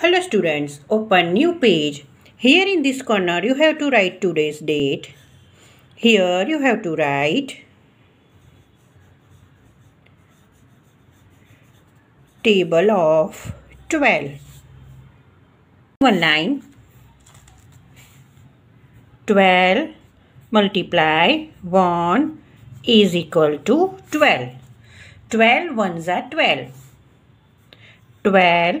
Hello students, open new page. Here in this corner you have to write today's date. Here you have to write table of 12. One line 12 multiply 1 is equal to 12. 12 ones are 12. 12